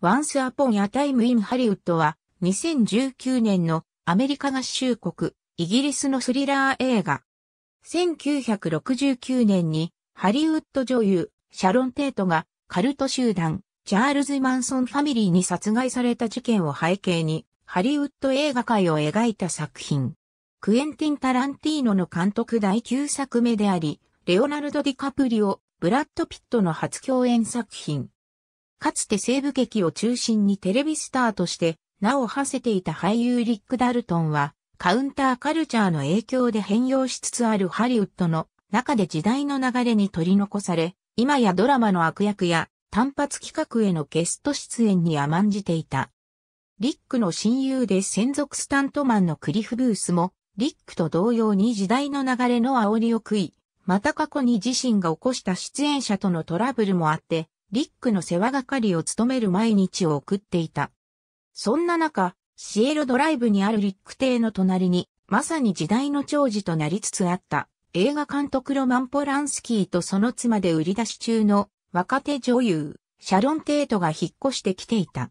Once Upon a Time in Hollywood は2019年のアメリカ合衆国、イギリスのスリラー映画。1969年にハリウッド女優シャロン・テートがカルト集団チャールズ・マンソンファミリーに殺害された事件を背景にハリウッド映画界を描いた作品。クエンティン・タランティーノの監督第9作目であり、レオナルド・ディカプリオ、ブラッド・ピットの初共演作品。かつて西部劇を中心にテレビスターとして名を馳せていた俳優リック・ダルトンは、カウンターカルチャーの影響で変容しつつあるハリウッドの中で時代の流れに取り残され、今やドラマの悪役や単発企画へのゲスト出演に甘んじていた。リックの親友で専属スタントマンのクリフ・ブースも、リックと同様に時代の流れの煽りを食い、また過去に自身が起こした出演者とのトラブルもあって、リックの世話係を務める毎日を送っていた。そんな中、シエロドライブにあるリック邸の隣に、まさに時代の長寿となりつつあった映画監督ロマン・ポランスキーとその妻で売り出し中の若手女優、シャロン・テートが引っ越してきていた。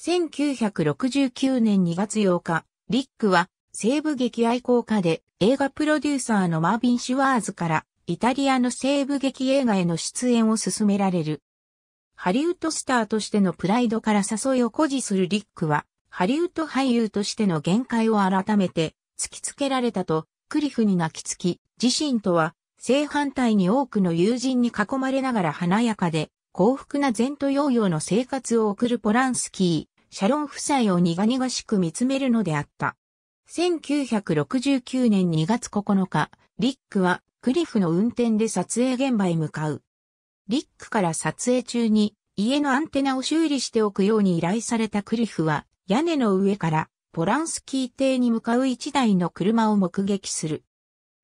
1969年2月8日、リックは西部劇愛好家で映画プロデューサーのマービン・シュワーズからイタリアの西部劇映画への出演を勧められる。ハリウッドスターとしてのプライドから誘いを誇示するリックは、ハリウッド俳優としての限界を改めて突きつけられたと、クリフに泣きつき、自身とは正反対に多くの友人に囲まれながら華やかで幸福な前途洋々の生活を送るポランスキー、シャロン夫妻を苦々しく見つめるのであった。1969年2月9日、リックはクリフの運転で撮影現場へ向かう。リックから撮影中に家のアンテナを修理しておくように依頼されたクリフは屋根の上からポランスキー邸に向かう一台の車を目撃する。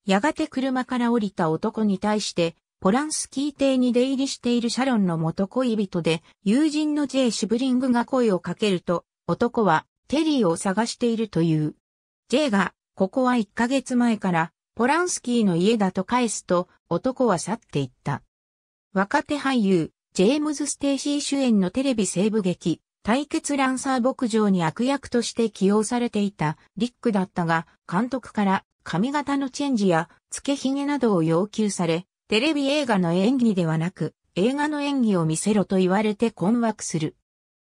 やがて車から降りた男に対してポランスキー邸に出入りしているシャロンの元恋人で友人の J シュブリングが声をかけると男はテリーを探しているという。J がここは1ヶ月前からポランスキーの家だと返すと男は去っていった。若手俳優、ジェームズ・ステイシー主演のテレビ西部劇、対決ランサー牧場に悪役として起用されていたリックだったが、監督から髪型のチェンジや付け髭などを要求され、テレビ映画の演技ではなく、映画の演技を見せろと言われて困惑する。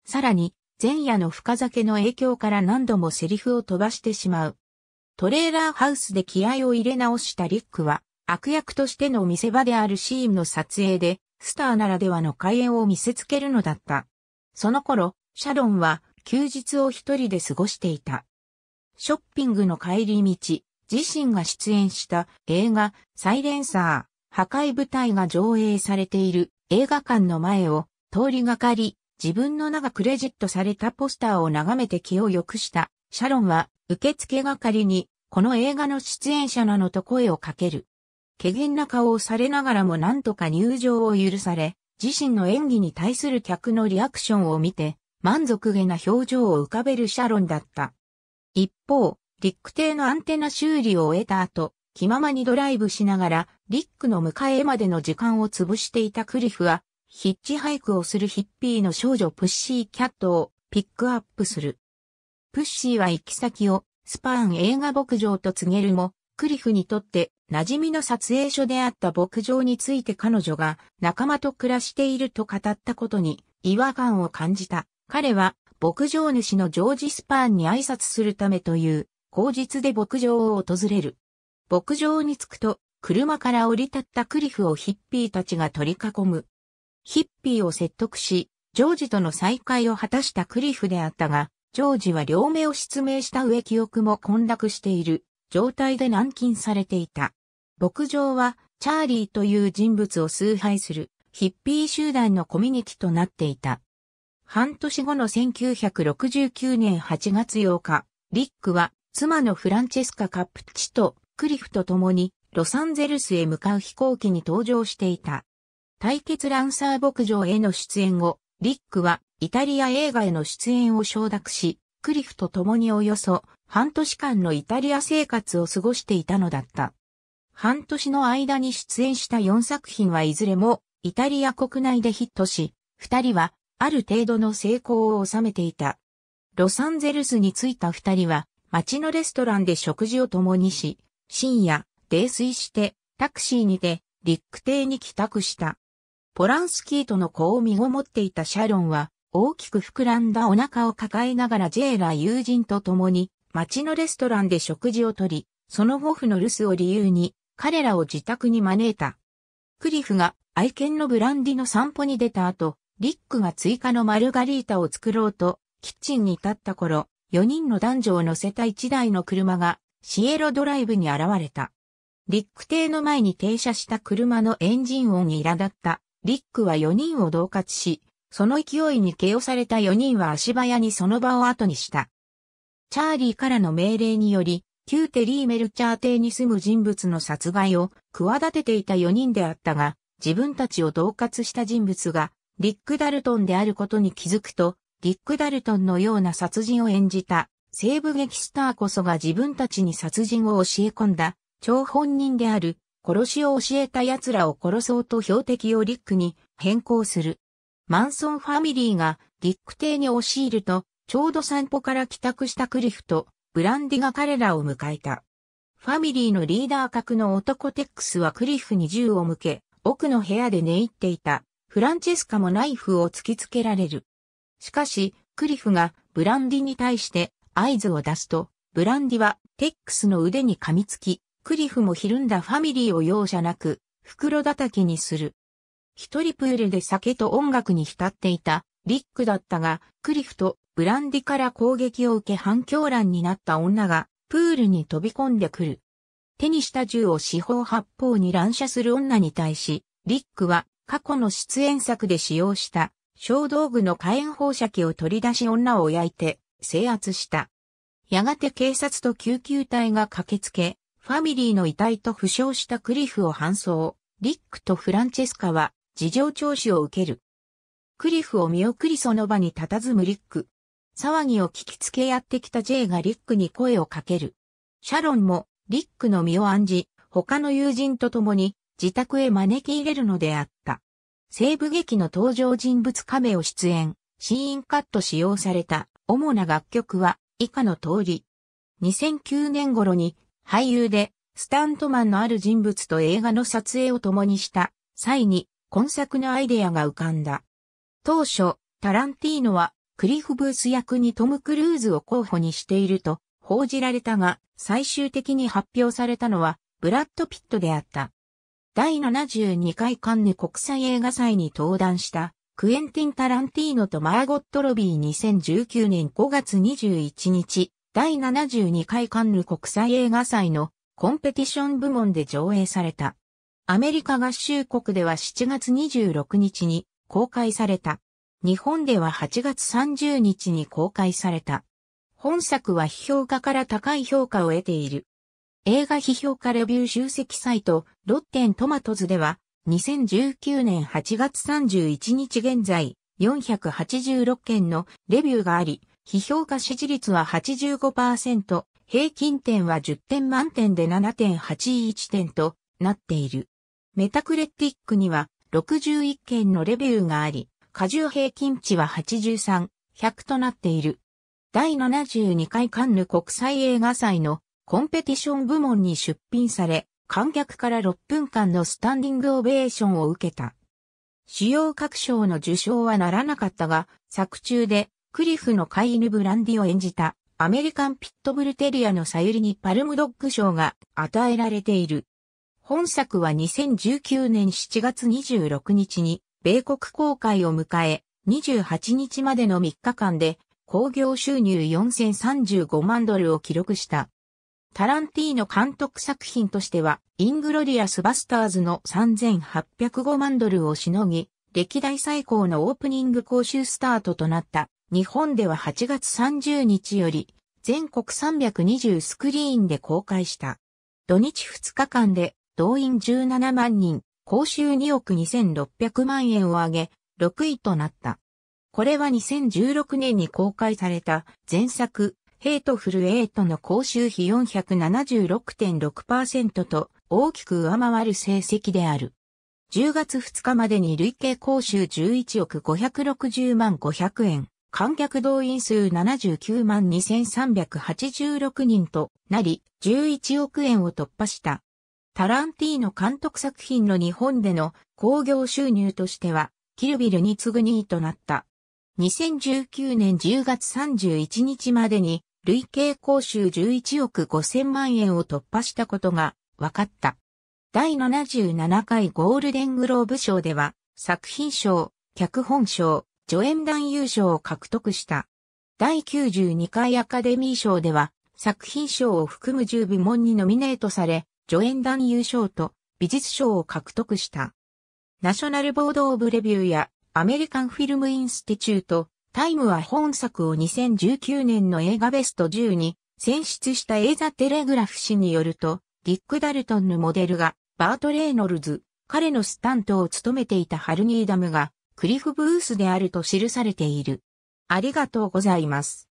さらに、前夜の深酒の影響から何度もセリフを飛ばしてしまう。トレーラーハウスで気合を入れ直したリックは、悪役としての見せ場であるシーンの撮影で、スターならではの開演を見せつけるのだった。その頃、シャロンは休日を一人で過ごしていた。ショッピングの帰り道、自身が出演した映画サイレンサー、破壊部隊が上映されている映画館の前を通りがかり、自分の名がクレジットされたポスターを眺めて気を良くしたシャロンは受付係にこの映画の出演者なのと声をかける。怪訝な顔をされながらもなんとか入場を許され、自身の演技に対する客のリアクションを見て、満足げな表情を浮かべるシャロンだった。一方、リック邸のアンテナ修理を終えた後、気ままにドライブしながら、リックの迎えまでの時間を潰していたクリフは、ヒッチハイクをするヒッピーの少女プッシーキャットをピックアップする。プッシーは行き先をスパーン映画牧場と告げるも、クリフにとって馴染みの撮影所であった牧場について彼女が仲間と暮らしていると語ったことに違和感を感じた。彼は牧場主のジョージ・スパーンに挨拶するためという口実で牧場を訪れる。牧場に着くと車から降り立ったクリフをヒッピーたちが取り囲む。ヒッピーを説得し、ジョージとの再会を果たしたクリフであったが、ジョージは両目を失明した上記憶も混濁している状態で軟禁されていた。牧場は、チャーリーという人物を崇拝するヒッピー集団のコミュニティとなっていた。半年後の1969年8月8日、リックは妻のフランチェスカ・カップチとクリフと共にロサンゼルスへ向かう飛行機に搭乗していた。対決ランサー牧場への出演後、リックはイタリア映画への出演を承諾し、クリフと共におよそ半年間のイタリア生活を過ごしていたのだった。半年の間に出演した4作品はいずれもイタリア国内でヒットし、二人はある程度の成功を収めていた。ロサンゼルスに着いた二人は街のレストランで食事を共にし、深夜、泥酔してタクシーにてリック邸に帰宅した。ポランスキーとの子を身ごもっていたシャロンは大きく膨らんだお腹を抱えながらジェーラ友人と共に街のレストランで食事をとり、その後夫の留守を理由に彼らを自宅に招いた。クリフが愛犬のブランディの散歩に出た後、リックが追加のマルガリータを作ろうと、キッチンに立った頃、4人の男女を乗せた1台の車が、シエロドライブに現れた。リック邸の前に停車した車のエンジン音に苛立った。リックは4人を同活し、その勢いに毛をされた4人は足早にその場を後にした。チャーリーからの命令により、旧テリー・メルチャー邸に住む人物の殺害を企てていた4人であったが、自分たちを同活した人物が、リック・ダルトンであることに気づくと、リック・ダルトンのような殺人を演じた、西部劇スターこそが自分たちに殺人を教え込んだ、張本人である、殺しを教えた奴らを殺そうと標的をリックに変更する。マンソンファミリーがリック邸に押し入ると、ちょうど散歩から帰宅したクリフト、ブランディが彼らを迎えた。ファミリーのリーダー格の男テックスはクリフに銃を向け、奥の部屋で寝入っていた。フランチェスカもナイフを突きつけられる。しかし、クリフがブランディに対して合図を出すと、ブランディはテックスの腕に噛みつき、クリフもひるんだファミリーを容赦なく、袋叩きにする。一人プールで酒と音楽に浸っていた、リックだったが、クリフとブランディから攻撃を受け反響乱になった女が、プールに飛び込んでくる。手にした銃を四方八方に乱射する女に対し、リックは過去の出演作で使用した小道具の火炎放射器を取り出し女を焼いて制圧した。やがて警察と救急隊が駆けつけ、ファミリーの遺体と負傷したクリフを搬送。リックとフランチェスカは事情聴取を受ける。クリフを見送りその場に佇むリック。騒ぎを聞きつけやってきた J がリックに声をかける。シャロンもリックの身を案じ、他の友人と共に自宅へ招き入れるのであった。西部劇の登場人物亀を出演、シーンカット使用された主な楽曲は以下の通り。2009年頃に俳優でスタントマンのある人物と映画の撮影を共にした際に今作のアイデアが浮かんだ。当初、タランティーノはクリフ・ブース役にトム・クルーズを候補にしていると報じられたが、最終的に発表されたのは、ブラッド・ピットであった。第72回カンヌ国際映画祭に登壇した、クエンティン・タランティーノとマーゴット・ロビー2019年5月21日、第72回カンヌ国際映画祭のコンペティション部門で上映された。アメリカ合衆国では7月26日に公開された。日本では8月30日に公開された。本作は批評家から高い評価を得ている。映画批評家レビュー集積サイト、ロッテントマトズでは、2019年8月31日現在、486件のレビューがあり、批評家支持率は85%、平均点は10点満点で7.81点となっている。メタクレティックには61件のレビューがあり、荷重平均値は83、100となっている。第72回カンヌ国際映画祭のコンペティション部門に出品され、観客から6分間のスタンディングオベーションを受けた。主要各賞の受賞はならなかったが、作中でクリフの飼い犬ブランディを演じたアメリカンピットブルテリアのさゆりにパルムドッグ賞が与えられている。本作は2019年7月26日に米国公開を迎え、28日までの3日間で、興行収入4035万ドルを記録した。タランティーノ監督作品としては、イングロリアスバスターズの3805万ドルをしのぎ、歴代最高のオープニング講習スタートとなった。日本では8月30日より、全国320スクリーンで公開した。土日2日間で動員17万人、報酬2億2600万円を上げ、6位となった。これは2016年に公開された前作、ヘイトフルエイトの公衆費476.6%と大きく上回る成績である。10月2日までに累計公衆11億560万500円、観客動員数79万2386人となり、11億円を突破した。タランティーノ監督作品の日本での興行収入としては、キルビルに次ぐ2位となった。2019年10月31日までに、累計公衆11億5000万円を突破したことが分かった。第77回ゴールデングローブ賞では、作品賞、脚本賞、助演男優賞を獲得した。第92回アカデミー賞では、作品賞を含む10部門にノミネートされ、助演男優賞と美術賞を獲得した。ナショナルボードオブレビューやアメリカンフィルムインスティチュート、タイムは本作を2019年の映画ベスト10に選出したエイザ・テレグラフ氏によると、ディック・ダルトンのモデルがバート・レイノルズ、彼のスタントを務めていたハルニーダムがクリフ・ブースであると記されている。ありがとうございます。